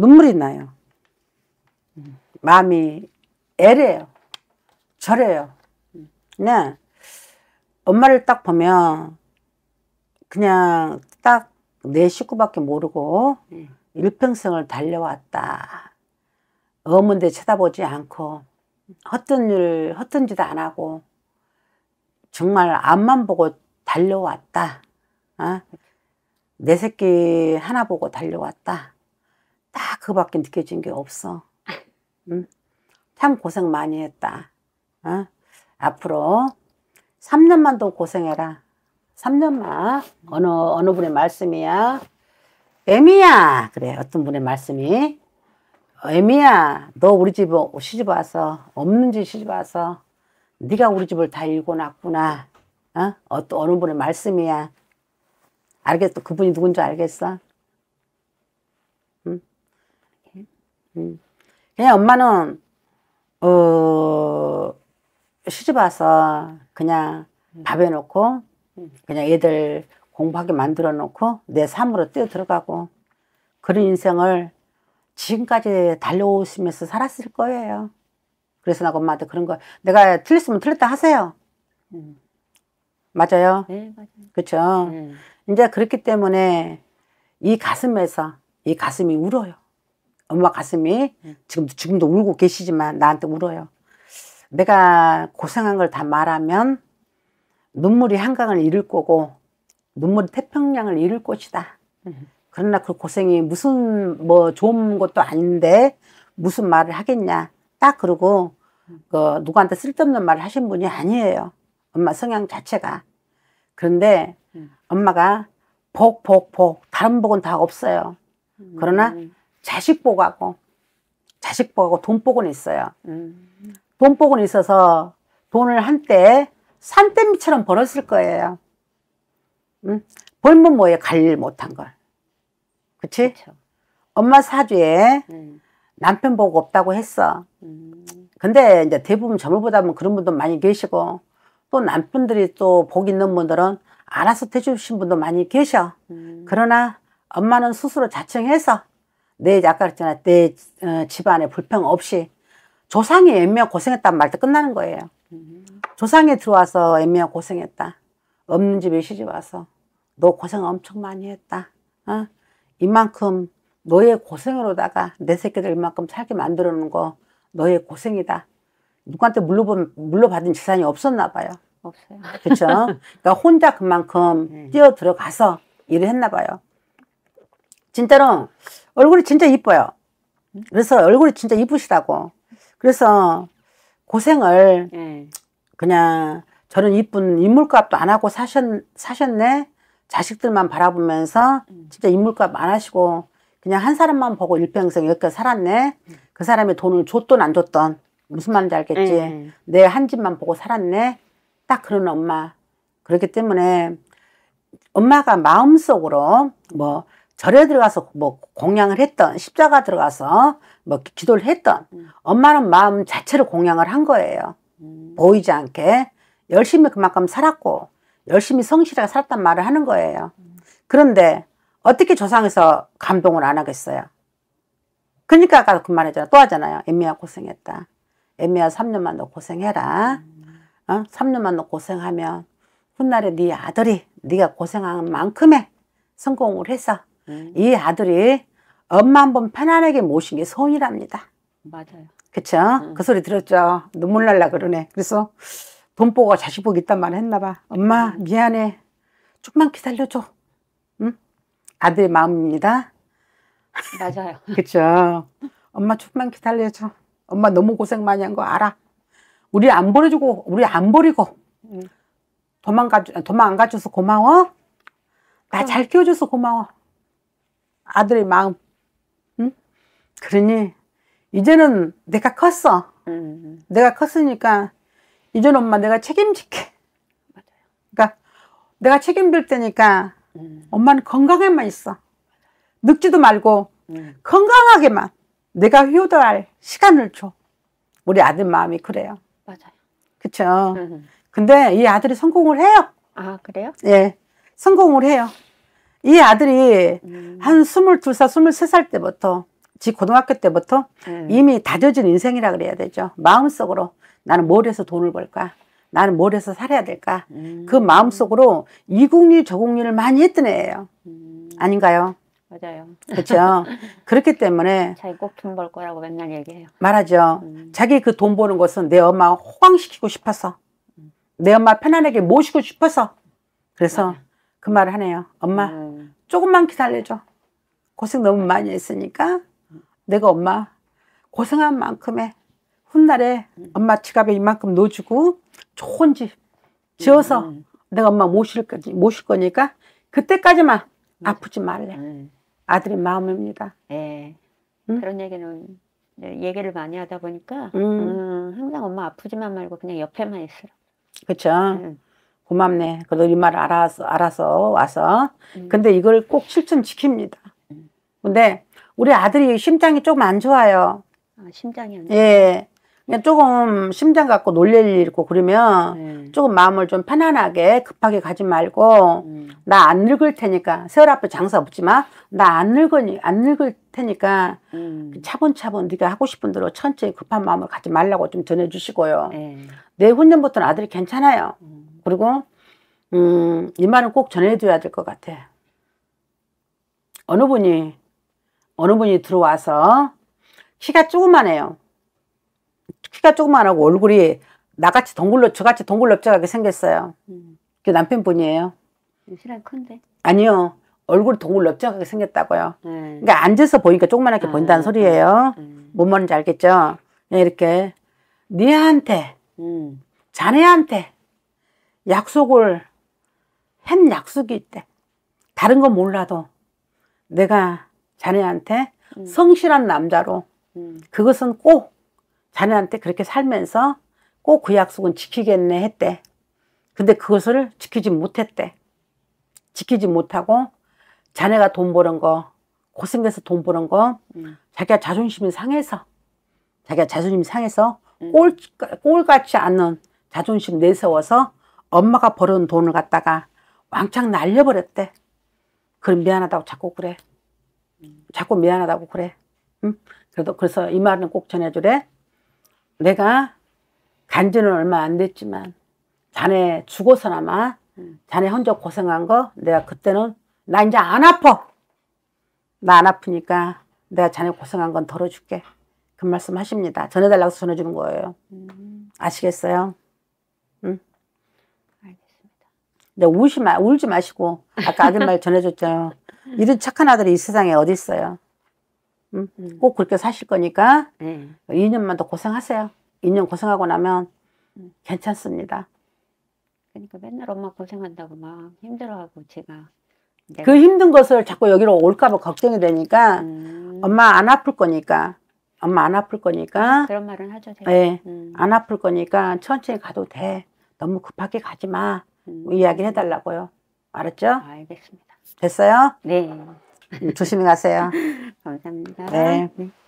눈물이 나요. 마음이 애래요. 저래요. 그 엄마를 딱 보면 그냥 딱 내 식구밖에 모르고 일평생을 달려왔다. 어문데 쳐다보지 않고 헛된 일, 헛된 짓안 하고 정말 앞만 보고 달려왔다. 어? 내 새끼 하나 보고 달려왔다. 딱 그밖에 느껴진 게 없어. 응? 참 고생 많이 했다. 어? 앞으로 3년만 더 고생해라. 3년만. 어느, 어느 분의 말씀이야? 애미야! 그래, 어떤 분의 말씀이. 애미야, 너 우리 집 시집 와서, 없는 집 시집 와서, 네가 우리 집을 다 읽어놨구나. 어? 어떤, 어느 분의 말씀이야. 알겠어. 그분이 누군지 알겠어? 그냥 엄마는 어 시집 와서 그냥 음. 밥해 놓고 그냥 애들 공부하게 만들어 놓고 내 삶으로 뛰어 들어가고 그런 인생을 지금까지 달려오시면서 살았을 거예요. 그래서 나 엄마한테 그런 거 내가 틀렸으면 틀렸다 하세요. 음. 맞아요. 네, 맞아요. 그렇죠. 음. 이제 그렇기 때문에 이 가슴에서 이 가슴이 울어요. 엄마 가슴이 지금도 지금도 울고 계시지만 나한테 울어요. 내가 고생한 걸 다 말하면 눈물이 한강을 잃을 거고 눈물이 태평양을 잃을 것이다. 그러나 그 고생이 무슨 뭐 좋은 것도 아닌데 무슨 말을 하겠냐. 딱 그러고 그 누구한테 쓸데없는 말을 하신 분이 아니에요. 엄마 성향 자체가. 그런데 엄마가 복, 복, 복. 다른 복은 다 없어요. 그러나 음. 자식 보고하고 자식 보고돈 보고는 있어요. 음. 돈 보고는 있어서 돈을 한때 산더미처럼 벌었을 거예요. 음? 벌면 뭐예요? 관리를 못한 걸. 그치? 그쵸. 엄마 사주에 음. 남편 보고 없다고 했어. 음. 근데 이제 대부분 점을 보다 보면 그런 분도 많이 계시고 또 남편들이 또 복 있는 분들은 알아서 대주신 분도 많이 계셔. 음. 그러나 엄마는 스스로 자청해서 내 아까 그랬잖아 내 어, 집안에 불평 없이 조상이 애매한 고생했단 말도 끝나는 거예요. 조상이 들어와서 애매한 고생했다. 없는 집에 시집 와서 너 고생 엄청 많이 했다. 어? 이만큼 너의 고생으로다가 내 새끼들 이만큼 살게 만들어 놓은 거 너의 고생이다. 누구한테 물러본, 물러받은 재산이 없었나 봐요. 없어요. 그쵸 그러니까 혼자 그만큼 네. 뛰어 들어가서 일을 했나 봐요. 진짜로 얼굴이 진짜 이뻐요. 그래서 얼굴이 진짜 이쁘시다고. 그래서 고생을 네. 그냥 저는 이쁜 인물값도 안 하고 사셨, 사셨네. 자식들만 바라보면서 음. 진짜 인물값 안 하시고 그냥 한 사람만 보고 일평생 여기까지 살았네. 그 사람이 돈을 줬던 안 줬던 무슨 말인지 알겠지. 네. 예, 예. 내한 집만 보고 살았네. 딱 그런 엄마. 그렇기 때문에 엄마가 마음속으로 뭐 절에 들어가서 뭐 공양을 했던 십자가 들어가서 뭐 기도를 했던 음. 엄마는 마음 자체를 공양을 한 거예요. 음. 보이지 않게 열심히 그만큼 살았고 열심히 성실하게 살았단 말을 하는 거예요. 음. 그런데 어떻게 조상에서 감동을 안 하겠어요? 그러니까 아까 그 말했잖아. 또 하잖아요. 애미야 고생했다. 애미야 3년만 더 고생해라. 음. 어? 3년만 더 고생하면 훗날에 네 아들이 네가 고생한 만큼의 성공을 해서 이 아들이 엄마 한 번 편안하게 모신 게소원이랍니다 맞아요. 그쵸? 음. 그 소리 들었죠? 눈물 날라 그러네. 그래서 돈 보고 자식 보기 있단 말 했나 봐. 엄마 미안해. 조금만 기다려줘. 응? 아들 마음입니다. 맞아요. 그쵸? 엄마 조금만 기다려줘. 엄마 너무 고생 많이 한 거 알아. 우리 안 버려주고 우리 안 버리고 음. 도망가 도망 안 가줘서 고마워. 나 잘 키워줘서 고마워. 아들의 마음. 응? 그러니 이제는 내가 컸어. 음. 내가 컸으니까 이제는 엄마 내가 책임질게. 그러니까 내가 책임질 테니까 음. 엄마는 건강에만 있어. 늙지도 말고 음. 건강하게만 내가 효도할 시간을 줘. 우리 아들 마음이 그래요. 맞아요. 그렇죠. 근데 이 아들이 성공을 해요. 아 그래요? 예, 성공을 해요. 이 아들이 음. 한 22살, 23살 때부터 지 고등학교 때부터 음. 이미 다져진 인생이라 그래야 되죠. 마음속으로 나는 뭘 해서 돈을 벌까? 나는 뭘 해서 살아야 될까? 음. 그 마음속으로 이국리 저국리를 많이 했던 애예요. 음. 아닌가요? 맞아요. 그렇죠. 그렇기 때문에 자기 꼭 돈 벌 거라고 맨날 얘기해요. 말하죠. 음. 자기 그 돈 버는 것은 내 엄마 호강시키고 싶어서 음. 내 엄마 편안하게 모시고 싶어서 그래서 맞아그 말을 하네요. 엄마 조금만 기다려줘. 고생 너무 많이 했으니까 내가 엄마 고생한 만큼의 훗날에 엄마 지갑에 이만큼 넣어주고 좋은 집 지어서 음, 음. 내가 엄마 모실 거지 모실 거니까 그때까지만 네. 아프지 말래. 네. 아들의 마음입니다. 네. 그런 얘기는 얘기를 많이 하다 보니까 음. 항상 엄마 아프지만 말고 그냥 옆에만 있으 그렇죠. 고맙네. 그래도 이말 알아서, 알아서 와서. 음. 근데 이걸 꼭 실천 지킵니다. 음. 근데 우리 아들이 심장이 조금 안 좋아요. 아, 심장이 안 좋아요? 예. 조금 심장 갖고 놀랄 일 있고 그러면 네. 조금 마음을 좀 편안하게 급하게 가지 말고 음. 나안 늙을 테니까 세월 앞에 장사 없지만 나 안 늙으니 안 늙을 테니까 음. 차분차분 네가 하고 싶은 대로 천천히 급한 마음을 가지 말라고 좀 전해주시고요. 네. 내후년부터는 아들이 괜찮아요. 음. 그리고 음, 이 말은 꼭 전해줘야 될 것 같아. 어느 분이 어느 분이 들어와서 키가 조그만해요. 키가 조그만하고 얼굴이 나같이 동글러 저같이 동글럽적하게 생겼어요. 음. 그 남편분이에요. 실은 큰데? 아니요. 얼굴이 동글럽적하게 생겼다고요. 음. 그러니까 앉아서 보니까 조그만하게 아, 보인다는 소리예요. 아, 아. 뭔 말인지 알겠죠? 이렇게 니한테 음. 자네한테 약속을 한 약속이 있대. 다른 건 몰라도 내가 자네한테 음. 성실한 남자로 음. 그것은 꼭 자네한테 그렇게 살면서 꼭 그 약속은 지키겠네 했대. 근데 그것을 지키지 못했대. 지키지 못하고 자네가 돈 버는 거 고생해서 돈 버는 거 음. 자기가 자존심이 상해서 자기가 자존심이 상해서 음. 꼴, 꼴같이않는 자존심 내세워서 엄마가 벌은 돈을 갖다가 왕창 날려버렸대. 그럼 미안하다고 자꾸 그래. 자꾸 미안하다고 그래. 응? 그래도 그래서 이 말은 꼭 전해주래. 내가 간 지는 얼마 안 됐지만 자네 죽어서나마 자네 혼자 고생한 거 내가 그때는 나 이제 안 아파. 나 안 아프니까 내가 자네 고생한 건 덜어줄게. 그 말씀 하십니다. 전해달라고 전해주는 거예요. 아시겠어요? 응? 근데 울지, 마, 울지 마시고 아까 아들 말 전해줬잖아요. 음. 이런 착한 아들이 이 세상에 어디 있어요? 응? 음. 꼭 그렇게 사실 거니까 음. 2년만 더 고생하세요. 2년 고생하고 나면 음. 괜찮습니다. 그러니까 맨날 엄마 고생한다고 막 힘들어하고 제가 그 힘든 것을 자꾸 여기로 올까봐 걱정이 되니까 엄마 안 아플 거니까 엄마 안 아플 거니까 그런 말은 하죠. 제가. 예, 안 아플 거니까 천천히 가도 돼. 너무 급하게 가지 마. 뭐 이야기를 해달라고요. 알았죠? 알겠습니다. 됐어요? 네. 음, 조심히 가세요. 감사합니다. 네. 네.